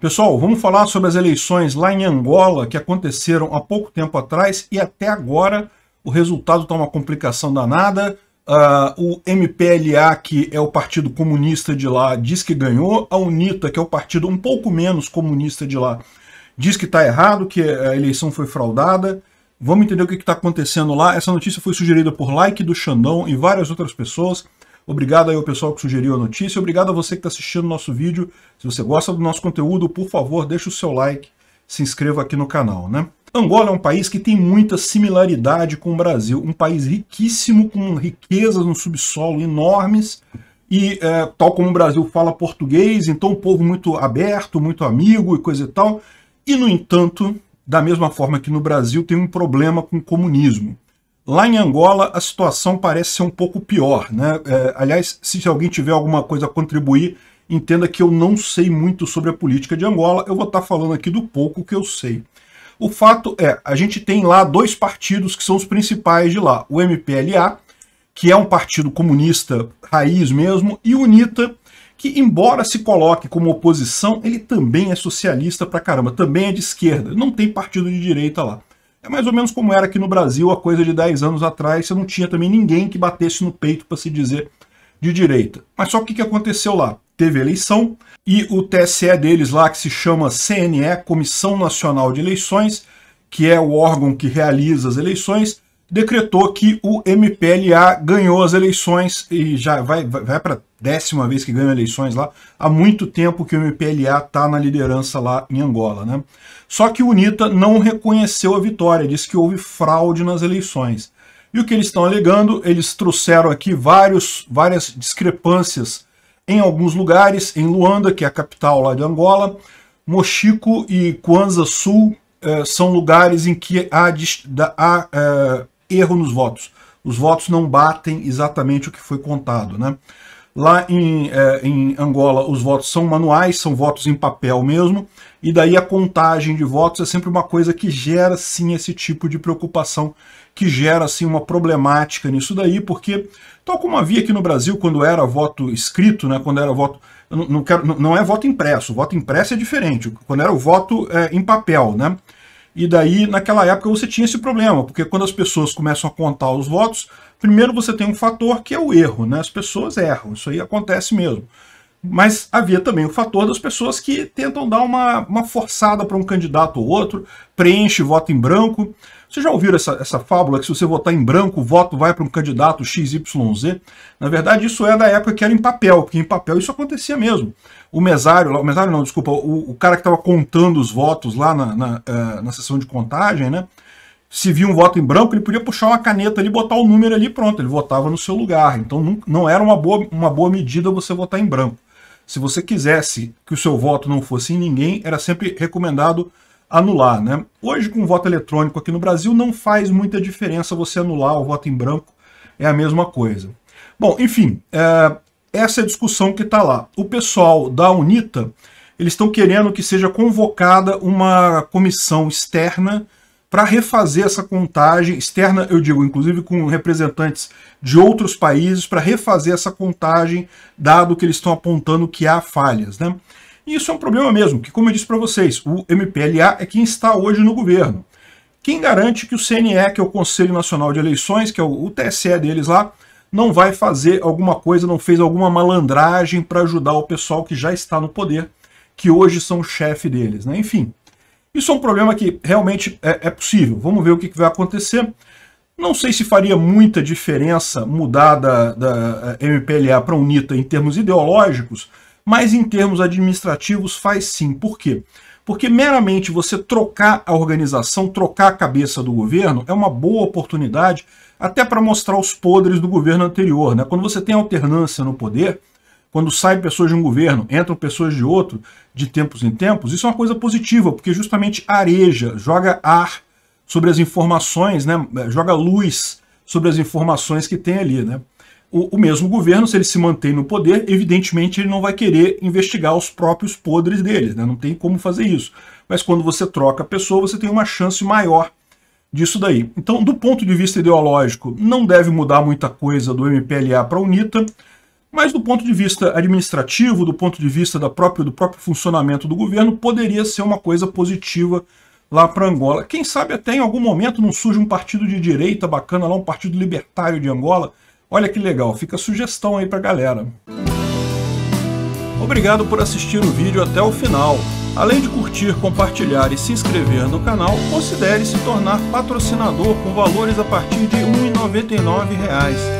Pessoal, vamos falar sobre as eleições lá em Angola que aconteceram há pouco tempo atrás e até agora o resultado está uma complicação danada. Uh, o MPLA, que é o partido comunista de lá, diz que ganhou. A UNITA, que é o partido um pouco menos comunista de lá, diz que está errado, que a eleição foi fraudada. Vamos entender o que está acontecendo lá. Essa notícia foi sugerida por Like do Xandão e várias outras pessoas. Obrigado aí ao pessoal que sugeriu a notícia. Obrigado a você que está assistindo o nosso vídeo. Se você gosta do nosso conteúdo, por favor, deixe o seu like, se inscreva aqui no canal, né? Angola é um país que tem muita similaridade com o Brasil, um país riquíssimo, com riquezas no subsolo enormes, e é, tal como o Brasil fala português, então um povo muito aberto, muito amigo e coisa e tal. E, no entanto, da mesma forma que no Brasil tem um problema com o comunismo. Lá em Angola, a situação parece ser um pouco pior. Né? É, aliás, se alguém tiver alguma coisa a contribuir, entenda que eu não sei muito sobre a política de Angola, eu vou estar falando aqui do pouco que eu sei. O fato é, a gente tem lá dois partidos que são os principais de lá, o MPLA, que é um partido comunista raiz mesmo, e o UNITA, que embora se coloque como oposição, ele também é socialista pra caramba, também é de esquerda, não tem partido de direita lá. É mais ou menos como era aqui no Brasil, a coisa de 10 anos atrás, você não tinha também ninguém que batesse no peito para se dizer de direita. Mas só o que, que aconteceu lá? Teve eleição e o TSE deles lá, que se chama CNE, Comissão Nacional de Eleições, que é o órgão que realiza as eleições, decretou que o MPLA ganhou as eleições e já vai, vai, vai para a décima vez que ganha eleições lá. Há muito tempo que o MPLA está na liderança lá em Angola. Né? Só que o UNITA não reconheceu a vitória, disse que houve fraude nas eleições. E o que eles estão alegando? Eles trouxeram aqui vários, várias discrepâncias em alguns lugares, em Luanda, que é a capital lá de Angola, Mochico e Kwanza Sul eh, são lugares em que há, há eh, erro nos votos. Os votos não batem exatamente o que foi contado. Né? Lá em, é, em, Angola, os votos são manuais, são votos em papel mesmo, e daí a contagem de votos é sempre uma coisa que gera, sim, esse tipo de preocupação, que gera, sim, uma problemática nisso daí, porque, tal como havia aqui no Brasil, quando era voto escrito, né, quando era voto... Não, quero, não é voto impresso, voto impresso é diferente, quando era o voto é, em papel, né? E daí, naquela época, você tinha esse problema, porque quando as pessoas começam a contar os votos, primeiro você tem um fator que é o erro, né? As pessoas erram, isso aí acontece mesmo. Mas havia também o fator das pessoas que tentam dar uma, uma forçada para um candidato ou outro, preenche, vota em branco. Vocês já ouviram essa, essa fábula que se você votar em branco, o voto vai para um candidato XYZ? Na verdade, isso é da época que era em papel, porque em papel isso acontecia mesmo. O mesário, o mesário não, desculpa, o, o cara que estava contando os votos lá na, na, eh, na sessão de contagem, né? se via um voto em branco, ele podia puxar uma caneta ali, botar o número ali, pronto, ele votava no seu lugar. Então não era uma boa, uma boa medida você votar em branco se você quisesse que o seu voto não fosse em ninguém, era sempre recomendado anular. Né? Hoje, com voto eletrônico aqui no Brasil, não faz muita diferença você anular o voto em branco, é a mesma coisa. Bom, enfim, é, essa é a discussão que está lá. O pessoal da UNITA, eles estão querendo que seja convocada uma comissão externa para refazer essa contagem externa, eu digo, inclusive com representantes de outros países, para refazer essa contagem, dado que eles estão apontando que há falhas. Né? E isso é um problema mesmo, que como eu disse para vocês, o MPLA é quem está hoje no governo. Quem garante que o CNE, que é o Conselho Nacional de Eleições, que é o TSE deles lá, não vai fazer alguma coisa, não fez alguma malandragem para ajudar o pessoal que já está no poder, que hoje são o chefe deles, né? Enfim, isso é um problema que realmente é, é possível. Vamos ver o que, que vai acontecer. Não sei se faria muita diferença mudar da, da eh, MPLA para a UNITA em termos ideológicos, mas em termos administrativos faz sim. Por quê? Porque meramente você trocar a organização, trocar a cabeça do governo, é uma boa oportunidade até para mostrar os podres do governo anterior. Né? Quando você tem alternância no poder, quando saem pessoas de um governo, entram pessoas de outro, de tempos em tempos, isso é uma coisa positiva, porque justamente areja, joga ar sobre as informações, né? joga luz sobre as informações que tem ali. Né? O, o mesmo governo, se ele se mantém no poder, evidentemente ele não vai querer investigar os próprios podres dele, né? não tem como fazer isso. Mas quando você troca a pessoa, você tem uma chance maior disso daí. Então, do ponto de vista ideológico, não deve mudar muita coisa do MPLA para a UNITA, mas do ponto de vista administrativo, do ponto de vista da própria, do próprio funcionamento do governo, poderia ser uma coisa positiva lá para Angola. Quem sabe até em algum momento não surge um partido de direita bacana lá, um partido libertário de Angola. Olha que legal, fica a sugestão aí para a galera. Obrigado por assistir o vídeo até o final. Além de curtir, compartilhar e se inscrever no canal, considere se tornar patrocinador com valores a partir de R$ 1,99